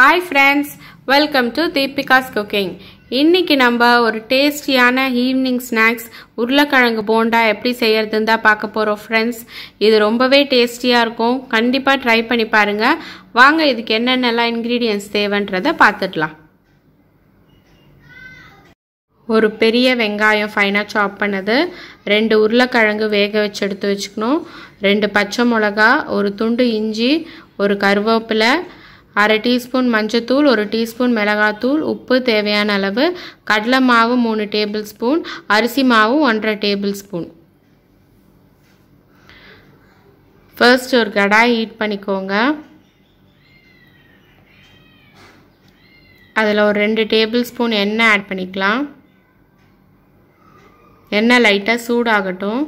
hi friends welcome to Deepika's cooking இன்றைக்கி நம்ம ஒரு டேஸ்டியான ஈவினிங் ஸ்நாக்ஸ் உருளைக்கிழங்கு போண்டா எப்படி செய்யறதுன்னு தான் பார்க்க போகிறோம் ஃப்ரெண்ட்ஸ் இது ரொம்பவே டேஸ்டியாக இருக்கும் கண்டிப்பாக ட்ரை பண்ணி பாருங்கள் வாங்க இதுக்கு என்னென்னலாம் இன்க்ரீடியன்ஸ் தேவைன்றதை பார்த்துடலாம் ஒரு பெரிய வெங்காயம் ஃபைனாக சாப் பண்ணது ரெண்டு உருளைக்கிழங்கு வேக வச்சு எடுத்து வச்சுக்கணும் ரெண்டு பச்சை மிளகா ஒரு துண்டு இஞ்சி ஒரு கருவேப்பிலை அரை டீஸ்பூன் மஞ்சத்தூள் ஒரு டீஸ்பூன் மிளகாத்தூள் உப்பு தேவையான அளவு கடலை மாவு மூணு டேபிள் ஸ்பூன் அரிசி மாவு ஒன்றரை டேபிள் ஸ்பூன் ஃபர்ஸ்ட் ஒரு கடாய் ஹீட் பண்ணிக்கோங்க அதில் ஒரு ரெண்டு டேபிள் ஸ்பூன் எண்ணெய் ஆட் பண்ணிக்கலாம் எண்ணெய் லைட்டாக சூடாகட்டும்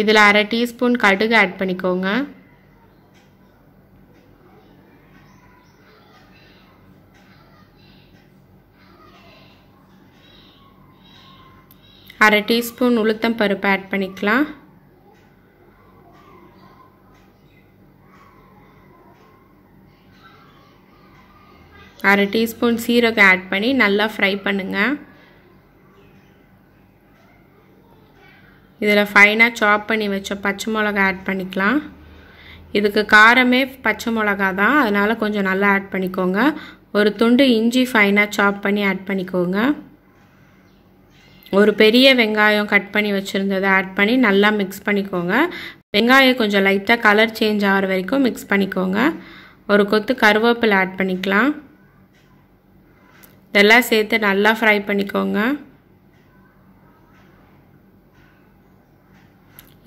இதில் அரை டீஸ்பூன் கடுகு ஆட் பண்ணிக்கோங்க அரை டீஸ்பூன் உளுத்தம் பருப்பு ஆட் பண்ணிக்கலாம் அரை டீஸ்பூன் சீரகம் ஆட் பண்ணி நல்லா ஃப்ரை பண்ணுங்கள் இதில் ஃபைனாக சாப் பண்ணி வச்ச பச்சை மிளகா ஆட் பண்ணிக்கலாம் இதுக்கு காரமே பச்சை மிளகா தான் அதனால் கொஞ்சம் நல்லா ஆட் பண்ணிக்கோங்க ஒரு துண்டு இஞ்சி ஃபைனாக சாப் பண்ணி ஆட் பண்ணிக்கோங்க ஒரு பெரிய வெங்காயம் கட் பண்ணி வச்சுருந்ததை ஆட் பண்ணி நல்லா மிக்ஸ் பண்ணிக்கோங்க வெங்காயம் கொஞ்சம் லைட்டாக கலர் சேஞ்ச் ஆகிற வரைக்கும் மிக்ஸ் பண்ணிக்கோங்க ஒரு கொத்து கருவேப்பிலை ஆட் பண்ணிக்கலாம் இதெல்லாம் சேர்த்து நல்லா ஃப்ரை பண்ணிக்கோங்க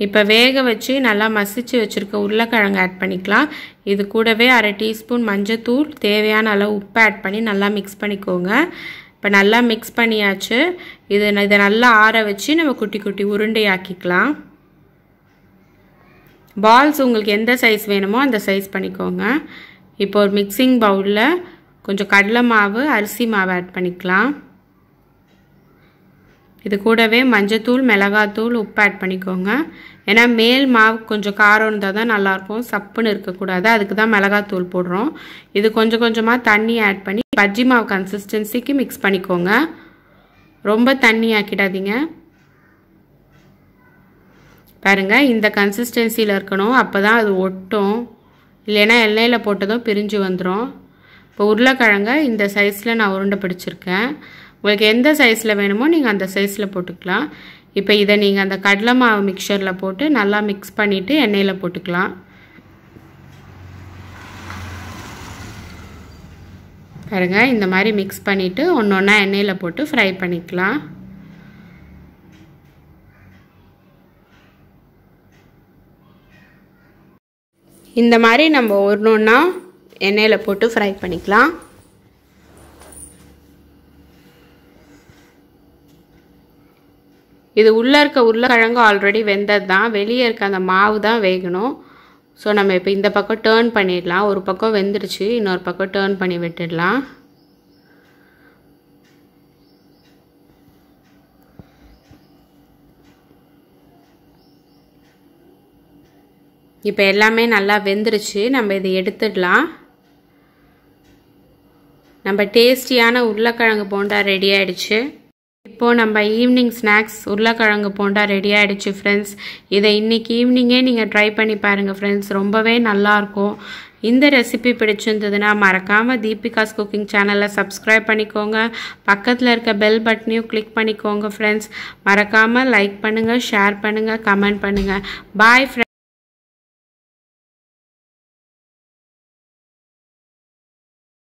இப்போ வேக வச்சு நல்லா மசிச்சு வச்சுருக்க உருளைக்கிழங்கு ஆட் பண்ணிக்கலாம் இது கூடவே அரை டீஸ்பூன் மஞ்சள் தூள் தேவையான அளவு உப்பு ஆட் பண்ணி நல்லா மிக்ஸ் பண்ணிக்கோங்க இப்போ நல்லா மிக்ஸ் பண்ணியாச்சு இது இதை நல்லா ஆற வச்சு நம்ம குட்டி குட்டி உருண்டையாக்கிக்கலாம் பால்ஸ் உங்களுக்கு எந்த சைஸ் வேணுமோ அந்த சைஸ் பண்ணிக்கோங்க இப்போ ஒரு மிக்சிங் பவுலில் கொஞ்சம் கடலை மாவு அரிசி மாவு ஆட் பண்ணிக்கலாம் இது கூடவே மஞ்சத்தூள் மிளகாத்தூள் உப்பு ஆட் பண்ணிக்கோங்க ஏன்னா மேல் மாவு கொஞ்சம் காரம் இருந்தால் தான் நல்லாயிருக்கும் சப்புன்னு இருக்கக்கூடாது அதுக்கு தான் மிளகாத்தூள் போடுறோம் இது கொஞ்சம் கொஞ்சமாக தண்ணி ஆட் பண்ணி பஜ்ஜி மாவு கன்சிஸ்டன்சிக்கு மிக்ஸ் பண்ணிக்கோங்க ரொம்ப தண்ணி ஆக்கிடாதீங்க பாருங்கள் இந்த கன்சிஸ்டன்சியில் இருக்கணும் அப்போ தான் அது ஒட்டும் இல்லைன்னா எண்ணெயில் போட்டதும் பிரிஞ்சு வந்துடும் இப்போ உருளைக்கிழங்க இந்த சைஸில் நான் உருண்டை பிடிச்சிருக்கேன் உங்களுக்கு எந்த சைஸில் வேணுமோ நீங்கள் அந்த சைஸில் போட்டுக்கலாம் இப்போ இதை நீங்கள் அந்த கடலை மாவு மிக்சரில் போட்டு நல்லா மிக்ஸ் பண்ணிவிட்டு எண்ணெயில் போட்டுக்கலாம் பாருங்கள் இந்த மாதிரி மிக்ஸ் பண்ணிவிட்டு ஒன்று ஒன்றா எண்ணெயில் போட்டு ஃப்ரை பண்ணிக்கலாம் இந்த மாதிரி நம்ம ஒன்று ஒன்றா எண்ணெயில் போட்டு ஃப்ரை பண்ணிக்கலாம் இது உள்ளே இருக்க உருளைக்கிழங்கு ஆல்ரெடி வெந்தது தான் வெளியே இருக்க அந்த மாவு தான் வேகணும் ஸோ நம்ம இப்போ இந்த பக்கம் டேர்ன் பண்ணிடலாம் ஒரு பக்கம் வெந்துருச்சு இன்னொரு பக்கம் டேர்ன் பண்ணி விட்டுடலாம் இப்போ எல்லாமே நல்லா வெந்துருச்சு நம்ம இதை எடுத்துடலாம் நம்ம டேஸ்டியான உருளைக்கிழங்கு போண்டா ரெடி ஆகிடுச்சு இப்போது நம்ம ஈவினிங் ஸ்நாக்ஸ் உருளைக்கிழங்கு போண்டா ரெடி ஆகிடுச்சு ஃப்ரெண்ட்ஸ் இதை இன்றைக்கி ஈவினிங்கே நீங்கள் ட்ரை பண்ணி பாருங்கள் ஃப்ரெண்ட்ஸ் ரொம்பவே நல்லாயிருக்கும் இந்த ரெசிபி பிடிச்சிருந்ததுன்னா மறக்காமல் தீபிகாஸ் குக்கிங் சேனலை சப்ஸ்கிரைப் பண்ணிக்கோங்க பக்கத்தில் இருக்க பெல் பட்டனையும் கிளிக் பண்ணிக்கோங்க ஃப்ரெண்ட்ஸ் மறக்காமல் லைக் பண்ணுங்கள் ஷேர் பண்ணுங்கள் கமெண்ட் பண்ணுங்கள் பாய் ஃப்ரெண்ட்ஸ்